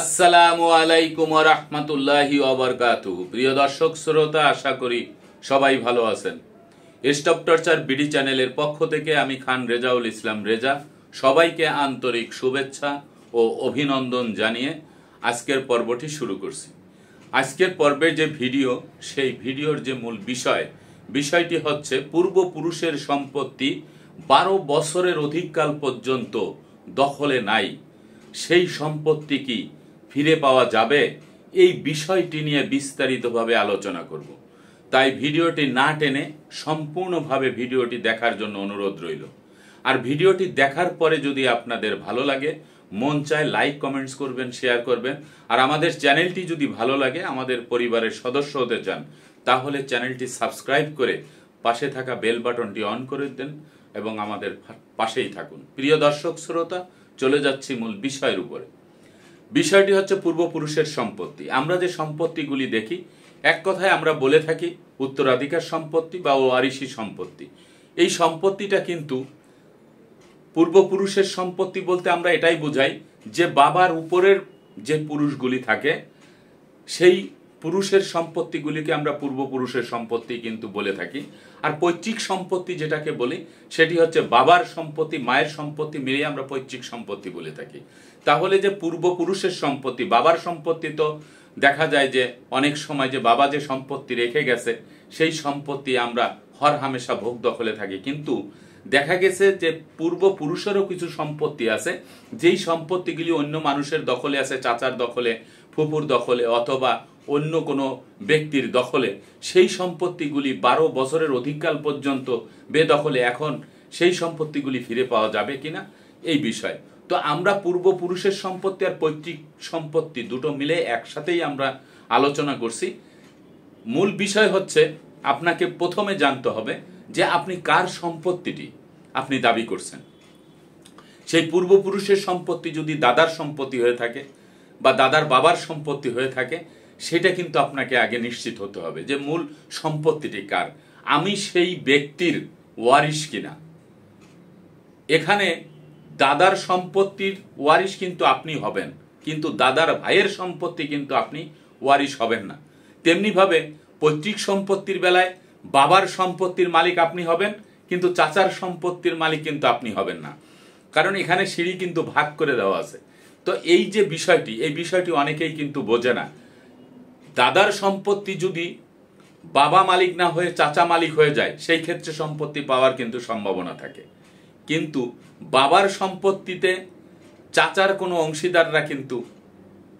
আসসালামু আলাইকুম রহমতুল্লাহি অবরকাত প্রিয় দর্শক শ্রোতা আশা করি সবাই ভালো আছেন স্টপ টর্চার বিডি চ্যানেলের পক্ষ থেকে আমি খান রেজাউল ইসলাম রেজা সবাইকে আন্তরিক শুভেচ্ছা ও অভিনন্দন জানিয়ে আজকের পর্বটি শুরু করছি আজকের পর্বের যে ভিডিও সেই ভিডিওর যে মূল বিষয় বিষয়টি হচ্ছে পূর্বপুরুষের সম্পত্তি বারো বছরের অধিককাল পর্যন্ত দখলে নাই সেই সম্পত্তি কি ফিরে পাওয়া যাবে এই বিষয়টি নিয়ে বিস্তারিতভাবে আলোচনা করব তাই ভিডিওটি না টেনে সম্পূর্ণভাবে ভিডিওটি দেখার জন্য অনুরোধ রইল আর ভিডিওটি দেখার পরে যদি আপনাদের ভালো লাগে মন চায় লাইক কমেন্টস করবেন শেয়ার করবেন আর আমাদের চ্যানেলটি যদি ভালো লাগে আমাদের পরিবারের সদস্য হতে চান তাহলে চ্যানেলটি সাবস্ক্রাইব করে পাশে থাকা বেল বাটনটি অন করে দেন এবং আমাদের পাশেই থাকুন প্রিয় দর্শক শ্রোতা চলে যাচ্ছি মূল বিষয়ের উপরে বিষয়টি হচ্ছে পূর্বপুরুষের সম্পত্তি আমরা যে সম্পত্তিগুলি দেখি এক কথায় আমরা বলে থাকি উত্তরাধিকার সম্পত্তি বা ওয়ারিসি সম্পত্তি এই সম্পত্তিটা কিন্তু পূর্বপুরুষের সম্পত্তি বলতে আমরা এটাই বোঝাই যে বাবার উপরের যে পুরুষগুলি থাকে সেই পুরুষের সম্পত্তিগুলিকে আমরা পূর্বপুরুষের সম্পত্তি কিন্তু বলে থাকি আর পৈতৃক সম্পত্তি যেটাকে বলি সেটি হচ্ছে বাবার সম্পত্তি মায়ের সম্পত্তি মিলে আমরা পৈতৃক সম্পত্তি বলে থাকি তাহলে যে পূর্বপুরুষের সম্পত্তি বাবার সম্পত্তি তো দেখা যায় যে অনেক সময় যে বাবা যে সম্পত্তি রেখে গেছে সেই সম্পত্তি আমরা হর হামেশা ভোগ দখলে থাকি কিন্তু দেখা গেছে যে পূর্বপুরুষেরও কিছু সম্পত্তি আছে যেই সম্পত্তিগুলি অন্য মানুষের দখলে আছে চাচার দখলে ফুপুর দখলে অথবা অন্য কোনো ব্যক্তির দখলে সেই সম্পত্তিগুলি বারো বছরের অধিককাল পর্যন্ত বেদখলে এখন সেই সম্পত্তিগুলি ফিরে পাওয়া যাবে কিনা এই বিষয় তো আমরা পূর্বপুরুষের সম্পত্তি আর পৈতৃক সম্পত্তি দুটো মিলে একসাথেই আমরা আলোচনা করছি মূল বিষয় হচ্ছে আপনাকে প্রথমে জানতে হবে যে আপনি কার সম্পত্তিটি আপনি দাবি করছেন সেই পূর্বপুরুষের সম্পত্তি যদি দাদার সম্পত্তি হয়ে থাকে বা দাদার বাবার সম্পত্তি হয়ে থাকে সেটা কিন্তু আপনাকে আগে নিশ্চিত হতে হবে যে মূল সম্পত্তিটি কার আমি সেই ব্যক্তির ওয়ারিস কিনা এখানে দাদার সম্পত্তির ওয়ারিস কিন্তু আপনি হবেন কিন্তু দাদার ভাইয়ের সম্পত্তি কিন্তু আপনি ওয়ারিস হবেন না তেমনিভাবে পৈতৃক সম্পত্তির বেলায় বাবার সম্পত্তির মালিক আপনি হবেন কিন্তু চাচার সম্পত্তির মালিক কিন্তু আপনি হবেন না কারণ এখানে সিঁড়ি কিন্তু ভাগ করে দেওয়া আছে তো এই যে বিষয়টি এই বিষয়টি অনেকেই কিন্তু বোঝে না দাদার সম্পত্তি যদি বাবা মালিক না হয়ে চাচা মালিক হয়ে যায় সেই ক্ষেত্রে সম্পত্তি পাওয়ার কিন্তু সম্ভাবনা থাকে কিন্তু বাবার সম্পত্তিতে চাচার কোনো অংশীদাররা কিন্তু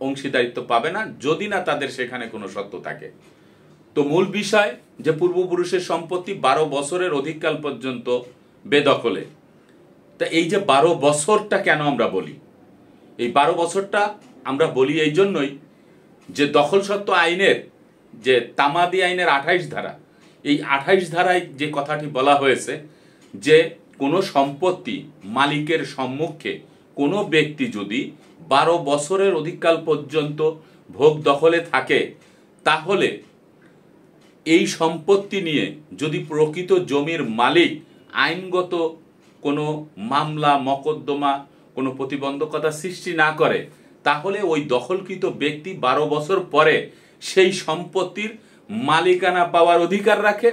অংশীদারিত্ব পাবে না যদি না তাদের সেখানে কোনো সত্য থাকে তো মূল বিষয় যে পূর্বপুরুষের সম্পত্তি বারো বছরের অধিককাল পর্যন্ত বেদখলে তা এই যে বারো বছরটা কেন আমরা বলি এই বারো বছরটা আমরা বলি এই জন্যই যে দখলসত্ত্ব আইনের যে তামাদি আইনের আঠাইশ ধারা এই আঠাইশ ধারায় যে কথাটি বলা হয়েছে যে কোনো সম্পত্তি মালিকের সম্মুখে কোনো ব্যক্তি যদি বারো বছরের অধিককাল পর্যন্ত ভোগ দখলে থাকে তাহলে এই সম্পত্তি নিয়ে যদি প্রকৃত জমির মালিক আইনগত কোনো মামলা মকদ্দমা কোনো প্রতিবন্ধকতা সৃষ্টি না করে তাহলে ওই দখলকৃত ব্যক্তি বারো বছর পরে সেই সম্পত্তির মালিকানা পাওয়ার অধিকার রাখে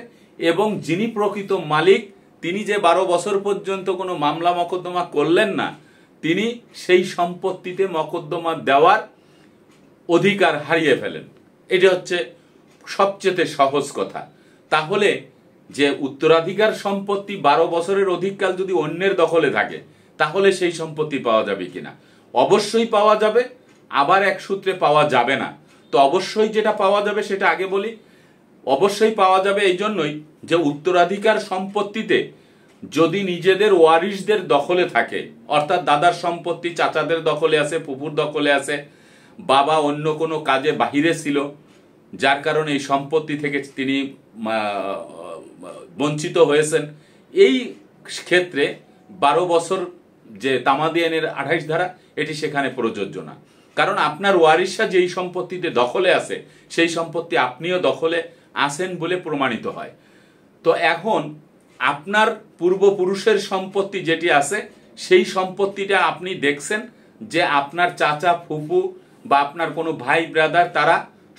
এবং যিনি প্রকৃত মালিক তিনি যে বারো বছর পর্যন্ত কোনো মামলা মকদ্দমা করলেন না তিনি সেই সম্পত্তিতে মকদ্দমা দেওয়ার অধিকার হারিয়ে ফেলেন এটা হচ্ছে সবচেয়ে সহজ কথা তাহলে যে উত্তরাধিকার সম্পত্তি বারো বছরের অধিককাল যদি অন্যের দখলে থাকে তাহলে সেই সম্পত্তি পাওয়া যাবে কিনা অবশ্যই পাওয়া যাবে আবার এক সূত্রে পাওয়া যাবে না তো অবশ্যই যেটা পাওয়া যাবে সেটা আগে বলি অবশ্যই পাওয়া যাবে এই জন্যই যে উত্তরাধিকার সম্পত্তিতে যদি নিজেদের ওয়ারিশদের দখলে থাকে অর্থাৎ দাদার সম্পত্তি চাচাদের দখলে আছে পুপুর দখলে আছে বাবা অন্য কোনো কাজে বাহিরে ছিল যার কারণে এই সম্পত্তি থেকে তিনি বঞ্চিত হয়েছেন এই ক্ষেত্রে বারো বছর যে তামাদি আইনের আঠাইশ ধারা এটি সেখানে প্রযোজ্য না কারণ আপনার ওয়ারিসা যেই সম্পত্তিতে দখলে আছে সেই সম্পত্তি আপনিও দখলে আছেন বলে প্রমাণিত হয় তো এখন আপনার পূর্বপুরুষের সম্পত্তি যেটি আছে সেই সম্পত্তিটা আপনি দেখছেন যে আপনার চাচা ফুফু বা আপনার কোনো ভাই ব্রাদার তারা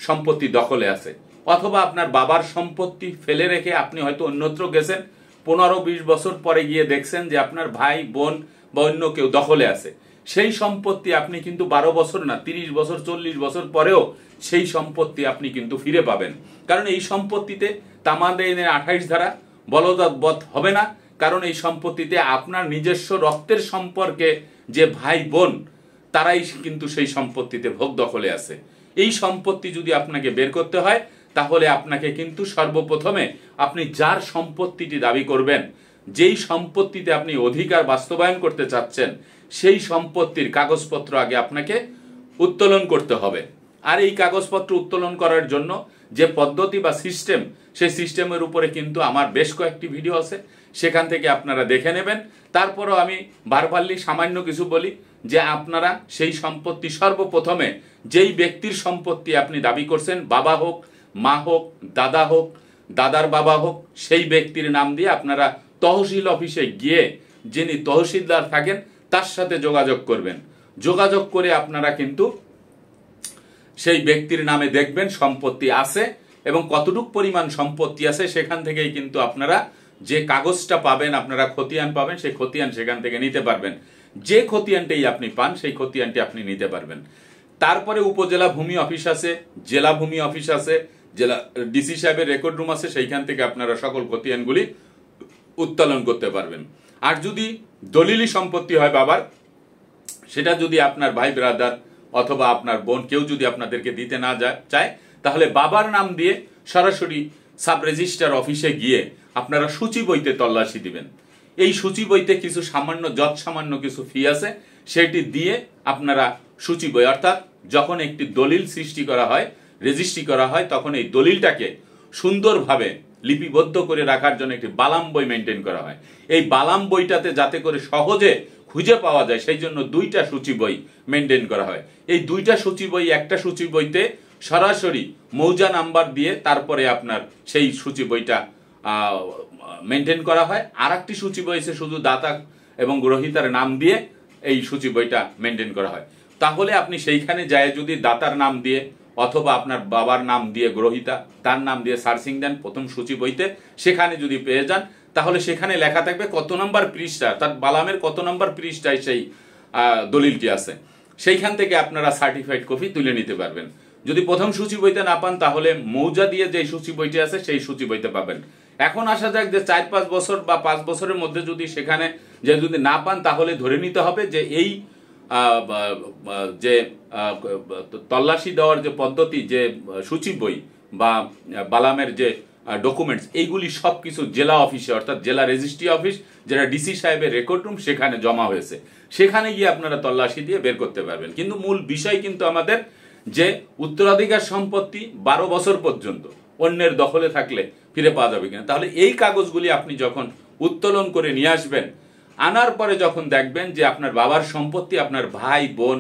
সম্পত্তি দখলে আছে অথবা আপনার বাবার সম্পত্তি ফেলে রেখে আপনি হয়তো অন্যত্র গেছেন পনেরো বিশ বছর পরে গিয়ে দেখছেন যে আপনার ভাই বোন বা অন্য কেউ দখলে আছে সেই সম্পত্তি আপনি কিন্তু বারো বছর না তিরিশ বছর চল্লিশ বছর পরেও সেই সম্পত্তি আপনি কিন্তু ফিরে পাবেন কারণ এই সম্পত্তিতে তামাদের আঠাইশ ধারা বলদবধ হবে না কারণ এই সম্পত্তিতে আপনার নিজস্ব রক্তের সম্পর্কে যে ভাই বোন তারাই কিন্তু সেই সম্পত্তিতে ভোগ দখলে আছে এই সম্পত্তি যদি আপনাকে বের করতে হয় তাহলে আপনাকে কিন্তু সর্বপ্রথমে আপনি যার সম্পত্তিটি দাবি করবেন যেই সম্পত্তিতে আপনি অধিকার বাস্তবায়ন করতে চাচ্ছেন সেই সম্পত্তির কাগজপত্র আগে আপনাকে উত্তোলন করতে হবে আর এই কাগজপত্র উত্তোলন করার জন্য যে পদ্ধতি বা সিস্টেম সেই সিস্টেমের উপরে কিন্তু আমার বেশ কয়েকটি ভিডিও আছে সেখান থেকে আপনারা দেখে নেবেন তারপরও আমি বারবারলি সামান্য কিছু বলি যে আপনারা সেই সম্পত্তি সর্বপ্রথমে যেই ব্যক্তির সম্পত্তি আপনি দাবি করছেন বাবা হোক মা হোক দাদা হোক দাদার বাবা হোক সেই ব্যক্তির নাম দিয়ে আপনারা তহসিল অফিসে গিয়ে যিনি তহসিলদার থাকেন তার সাথে যোগাযোগ করবেন যোগাযোগ করে আপনারা কিন্তু সেই ব্যক্তির নামে দেখবেন সম্পত্তি আছে এবং কতটুক পরিমাণ সম্পত্তি আছে সেখান থেকেই কিন্তু আপনারা যে কাগজটা পাবেন আপনারা খতিয়ান পাবেন সেই খতিয়ান সেখান থেকে নিতে পারবেন যে খতিয়ানটাই আপনি পান সেই খতিয়ানটি আপনি নিতে পারবেন তারপরে উপজেলা ভূমি অফিস আছে জেলা ভূমি অফিস আছে জেলা ডিসি সাহেবের রেকর্ড রুম আছে সেইখান থেকে আপনারা সকল খতিয়ানগুলি উত্তোলন করতে পারবেন আর যদি দলিলি সম্পত্তি হয় বাবার সেটা যদি আপনার ভাই ব্রাদার অথবা আপনার বোন কেউ যদি আপনাদেরকে দিতে না চায় তাহলে বাবার নাম দিয়ে সরাসরি সাব রেজিস্ট্রার অফিসে গিয়ে আপনারা সূচি বইতে তল্লাশি দিবেন এই সূচি বইতে কিছু সামান্য যত সামান্য কিছু ফি আছে সেটি দিয়ে আপনারা সূচি বই অর্থাৎ যখন একটি দলিল সৃষ্টি করা হয় রেজিস্ট্রি করা হয় তখন এই দলিলটাকে সুন্দরভাবে লিপিবদ্ধ করে রাখার জন্য একটি বালাম বই মেনটেন করা হয় এই বালাম বইটাতে যাতে করে সহজে খুঁজে পাওয়া যায় সেই জন্য দুইটা সূচি বই মেনটেন করা হয় এই দুইটা সূচি বই একটা সূচি বইতে সরাসরি মৌজা নাম্বার দিয়ে তারপরে আপনার সেই সূচি বইটা মেনটেন করা হয় আর একটি সূচি বই শুধু দাতা এবং গ্রহিতার নাম দিয়ে এই সূচি বইটা মেনটেন করা হয় তাহলে আপনি সেইখানে যায় যদি দাতার নাম দিয়ে অথবা আপনার বাবার নাম দিয়ে গ্রহিতা তার নাম দিয়ে সার্চিং দেন প্রথম সূচি বইতে সেখানে যদি পেয়ে যান তাহলে সেখানে লেখা থাকবে কত নম্বর পৃষ্ঠা তার বালামের কত নম্বর পৃষ্ঠায় সেই দলিলটি আছে সেইখান থেকে আপনারা সার্টিফাইড কপি তুলে নিতে পারবেন যদি প্রথম সূচি বইতে না পান তাহলে মৌজা দিয়ে যে সূচি বইটি আছে সেই সূচি বইতে পাবেন এখন আসা যাক যে চার পাঁচ বছর বা পাঁচ বছরের মধ্যে যদি সেখানে যে যদি না পান তাহলে ধরে নিতে হবে যে এই যে তল্লাশি দেওয়ার যে পদ্ধতি যে সূচি বই বা বালামের যে ডকুমেন্টস এইগুলি সব কিছু জেলা অফিসে অর্থাৎ জেলা রেজিস্ট্রি অফিস যেটা ডিসি সাহেবের রেকর্ড রুম সেখানে জমা হয়েছে সেখানে গিয়ে আপনারা তল্লাশি দিয়ে বের করতে পারবেন কিন্তু মূল বিষয় কিন্তু আমাদের যে উত্তরাধিকার সম্পত্তি বারো বছর পর্যন্ত অন্যের দখলে থাকলে ফিরে পাওয়া যাবে কিনা তাহলে এই কাগজগুলি আপনি যখন উত্তোলন করে নিয়ে আসবেন আনার পরে যখন দেখবেন যে আপনার বাবার সম্পত্তি আপনার ভাই বোন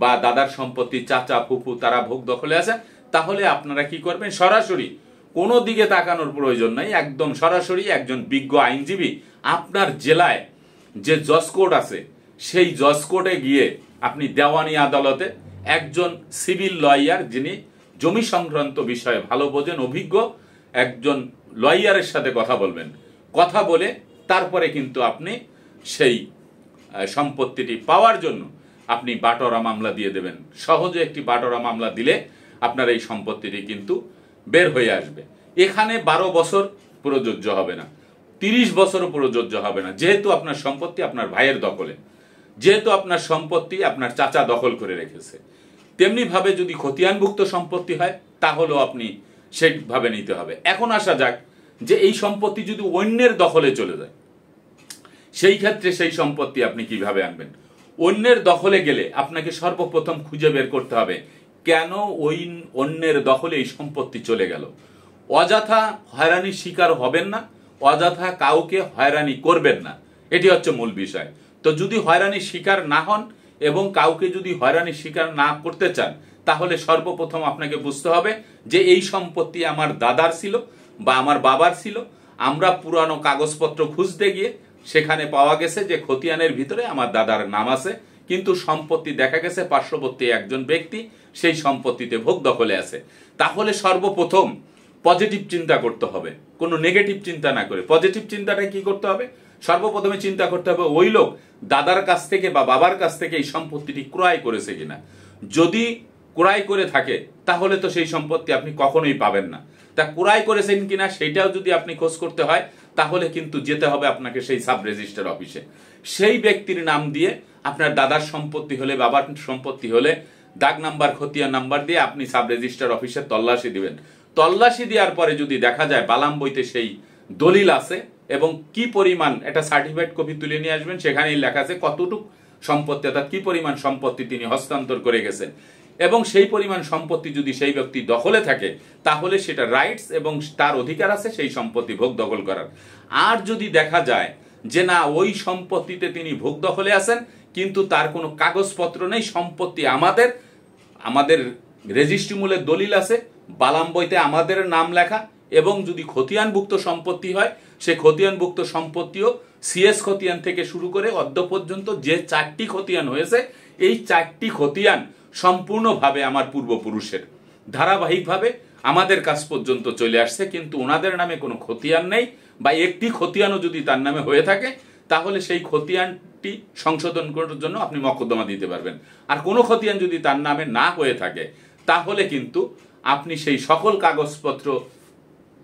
বা দাদার সম্পত্তি চাচা ফুফু তারা ভোগ দখলে আছে তাহলে আপনারা কি করবেন সরাসরি কোনো দিকে তাকানোর প্রয়োজন নাই একদম সরাসরি একজন বিজ্ঞ আইনজীবী আপনার জেলায় যে জজ কোর্ট আছে সেই জজ কোর্টে গিয়ে আপনি দেওয়ানি আদালতে একজন সিভিল লয়ার যিনি জমি সংক্রান্ত বিষয়ে ভালো বোঝেন অভিজ্ঞ একজন লয়ারের সাথে কথা বলবেন কথা বলে তারপরে কিন্তু আপনি সেই সম্পত্তিটি পাওয়ার জন্য আপনি বাটোরা মামলা দিয়ে দেবেন সহজে একটি বাটোরা মামলা দিলে আপনার এই সম্পত্তিটি কিন্তু বের হয়ে আসবে এখানে বারো বছর প্রযোজ্য হবে না তিরিশ বছরও প্রযোজ্য হবে না যেহেতু আপনার সম্পত্তি আপনার ভাইয়ের দখলে যেহেতু আপনার সম্পত্তি আপনার চাচা দখল করে রেখেছে তেমনিভাবে যদি ক্ষতিয়ানভুক্ত সম্পত্তি হয় তাহলেও আপনি সেভাবে নিতে হবে এখন আসা যাক যে এই সম্পত্তি যদি অন্যের দখলে চলে যায় সেই ক্ষেত্রে সেই সম্পত্তি আপনি কিভাবে আনবেন অন্যের দখলে গেলে আপনাকে সর্বপ্রথম খুঁজে বের করতে হবে কেন ওই অন্যের দখলে এই সম্পত্তি চলে গেল অযথা হয়রানির শিকার হবেন না অযথা কাউকে হয়রানি করবেন না এটি হচ্ছে মূল বিষয় তো যদি হয়রানির শিকার না হন এবং কাউকে যদি হয়রানির শিকার না করতে চান তাহলে সর্বপ্রথম আপনাকে বুঝতে হবে যে এই সম্পত্তি আমার দাদার ছিল বা আমার বাবার ছিল আমরা পুরানো কাগজপত্র খুঁজতে গিয়ে সেখানে পাওয়া গেছে যে খতিয়ানের ভিতরে আমার দাদার নাম আছে কিন্তু সম্পত্তি দেখা গেছে পার্শ্ববর্তী একজন ব্যক্তি সেই সম্পত্তিতে ভোগ দখলে আছে তাহলে সর্বপ্রথম পজিটিভ চিন্তা করতে হবে কোনো নেগেটিভ চিন্তা না করে পজিটিভ চিন্তাটা কি করতে হবে সর্বপ্রথমে চিন্তা করতে হবে ওই লোক দাদার কাছ থেকে বা বাবার কাছ থেকে এই সম্পত্তিটি ক্রয় করেছে কিনা যদি ক্রয় করে থাকে তাহলে তো সেই সম্পত্তি আপনি কখনোই পাবেন না তা ক্রয় করেছেন কিনা সেটাও যদি আপনি খোঁজ করতে হয় তাহলে কিন্তু যেতে হবে আপনাকে সেই সাব রেজিস্টার অফিসে সেই ব্যক্তির নাম দিয়ে আপনার দাদার সম্পত্তি হলে বাবার সম্পত্তি হলে দাগ নাম্বার খতিয়া নাম্বার দিয়ে আপনি সাব রেজিস্টার অফিসে তল্লাশি দিবেন তল্লাশি দেওয়ার পরে যদি দেখা যায় বালাম বইতে সেই দলিল আছে এবং কি পরিমাণ এটা সার্টিফিকেট কপি তুলে নিয়ে আসবেন সেখানেই লেখা আছে কতটুকু সম্পত্তি অর্থাৎ কি পরিমাণ সম্পত্তি তিনি হস্তান্তর করে গেছেন এবং সেই পরিমাণ সম্পত্তি যদি সেই ব্যক্তি দখলে থাকে তাহলে সেটা রাইটস এবং তার অধিকার আছে সেই সম্পত্তি ভোগ দখল করার আর যদি দেখা যায় যে না ওই সম্পত্তিতে তিনি ভোগ দখলে আছেন কিন্তু তার কোনো কাগজপত্র নেই সম্পত্তি আমাদের আমাদের রেজিস্ট্রি দলিল আছে বালাম বইতে আমাদের নাম লেখা এবং যদি খতিয়ানভুক্ত সম্পত্তি হয় সে খতিয়ানভুক্ত সম্পত্তিও সিএস খতিয়ান থেকে শুরু করে অদ্য পর্যন্ত যে চারটি খতিয়ান হয়েছে এই চারটি খতিয়ান সম্পূর্ণভাবে আমার পূর্বপুরুষের ধারাবাহিকভাবে আমাদের কাছ পর্যন্ত চলে আসছে কিন্তু ওনাদের নামে কোনো খতিয়ান নেই বা একটি খতিয়ানও যদি তার নামে হয়ে থাকে তাহলে সেই খতিয়ানটি সংশোধন করার জন্য আপনি মকদ্দমা দিতে পারবেন আর কোনো খতিয়ান যদি তার নামে না হয়ে থাকে তাহলে কিন্তু আপনি সেই সকল কাগজপত্র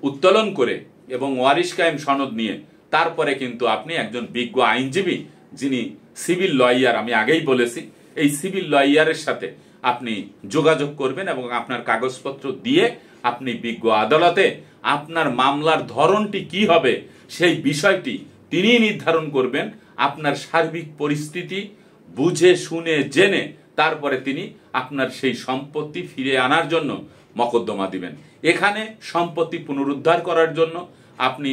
উত্তোলন করে এবং ওয়ারিশ কায়েম সনদ নিয়ে তারপরে কিন্তু আপনি একজন বিজ্ঞ আইনজীবী যিনি সিভিল লয়ার আমি আগেই বলেছি এই সিভিল লয়ারের সাথে আপনি যোগাযোগ করবেন এবং আপনার কাগজপত্র দিয়ে আপনি বিজ্ঞ আদালতে আপনার মামলার ধরনটি কি হবে সেই বিষয়টি তিনি নির্ধারণ করবেন আপনার সার্বিক পরিস্থিতি বুঝে শুনে জেনে তারপরে তিনি আপনার সেই সম্পত্তি ফিরে আনার জন্য মকদ্দমা দিবেন এখানে সম্পত্তি পুনরুদ্ধার করার জন্য আপনি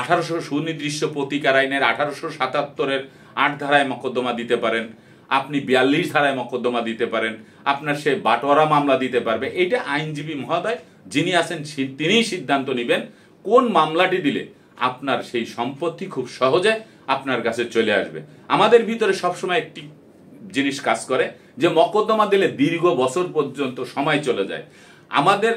আঠারোশো সুনির্দিষ্ট প্রতিকার আইনের আঠারোশো সাতাত্তরের আট ধারায় মকদ্দমা দিতে পারেন আপনি বিয়াল্লিশ ধারায় মকদ্দমা দিতে পারেন আপনার সে বাটোয়ারা মামলা দিতে পারবে এটা আইনজীবী মহোদয় যিনি আছেন তিনিই সিদ্ধান্ত নেবেন কোন মামলাটি দিলে আপনার সেই সম্পত্তি খুব সহজে আপনার কাছে চলে আসবে আমাদের ভিতরে সবসময় একটি জিনিস কাজ করে যে মকদ্দমা দিলে দীর্ঘ বছর পর্যন্ত সময় চলে যায় আমাদের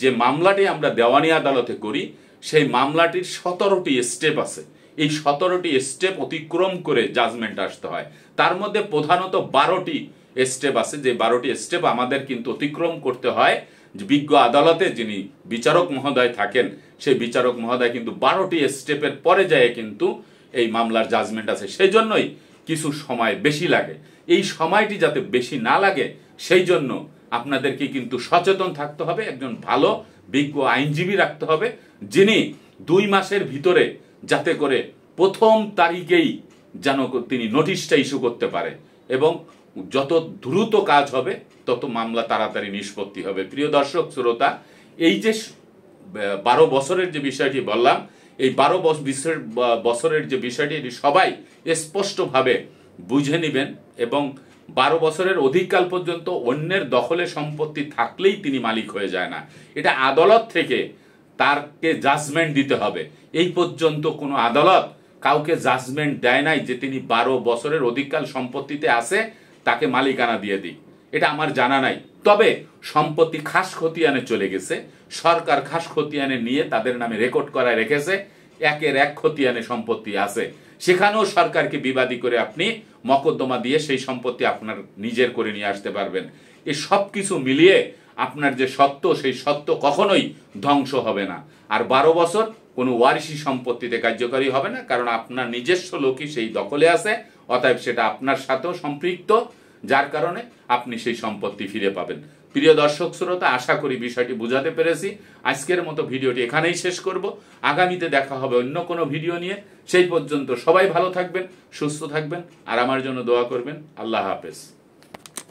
যে মামলাটি আমরা দেওয়ানি আদালতে করি সেই মামলাটির সতেরোটি স্টেপ আছে এই সতেরোটি স্টেপ অতিক্রম করে জাজমেন্ট আসতে হয় তার মধ্যে প্রধানত বারোটি স্টেপ আছে যে বারোটি স্টেপ আমাদের কিন্তু অতিক্রম করতে হয় বিজ্ঞ আদালতে যিনি বিচারক মহোদয় থাকেন সেই বিচারক মহোদয় কিন্তু বারোটি স্টেপের পরে যায় কিন্তু এই মামলার জাজমেন্ট আছে সেই জন্যই কিছু সময় বেশি লাগে এই সময়টি যাতে বেশি না লাগে সেই জন্য আপনাদেরকে কিন্তু সচেতন থাকতে হবে একজন ভালো বিজ্ঞ আইনজীবী রাখতে হবে যিনি দুই মাসের ভিতরে যাতে করে প্রথম তারিখেই যেন তিনি নোটিশটা ইস্যু করতে পারে এবং যত দ্রুত কাজ হবে তত মামলা তাড়াতাড়ি নিষ্পত্তি হবে প্রিয় দর্শক শ্রোতা এই যে বারো বছরের যে বিষয়টি বললাম এই বারো বছর বছরের যে বিষয়টি এটি সবাই স্পষ্টভাবে বুঝে নেবেন এবং বারো বছরের অধিককাল পর্যন্ত অন্যের দখলে সম্পত্তি থাকলেই তিনি মালিক হয়ে যায় না এটা আদালত থেকে তারকে জাজমেন্ট দিতে হবে এই পর্যন্ত কোনো আদালত কাউকে জাজমেন্ট দেয় নাই যে তিনি বারো বছরের অধিককাল সম্পত্তিতে আছে তাকে মালিকানা দিয়ে দিই এটা আমার জানা নাই তবে সম্পত্তি খাস খতিয়ানে চলে গেছে সরকার খাস খতিয়ানে নিয়ে তাদের নামে রেকর্ড করায় রেখেছে একের এক খতিয়ানে সম্পত্তি আছে সেখানেও সরকারকে বিবাদী করে আপনি মকদ্দমা দিয়ে সেই সম্পত্তি আপনার নিজের করে নিয়ে আসতে পারবেন এই সব কিছু মিলিয়ে আপনার যে সত্য সেই সত্য কখনোই ধ্বংস হবে না আর বারো বছর কোনো ওয়ারিসি সম্পত্তিতে কার্যকরী হবে না কারণ আপনার নিজস্ব লোকই সেই দখলে আছে অতএব সেটা আপনার সাথেও সম্পৃক্ত যার কারণে আপনি সেই সম্পত্তি ফিরে পাবেন প্রিয় দর্শক শ্রোতা আশা করি বিষয়টি বুঝাতে পেরেছি আজকের মতো ভিডিওটি এখানেই শেষ করব আগামীতে দেখা হবে অন্য কোনো ভিডিও নিয়ে সেই পর্যন্ত সবাই ভালো থাকবেন সুস্থ থাকবেন আর আমার জন্য দোয়া করবেন আল্লাহ হাফেজ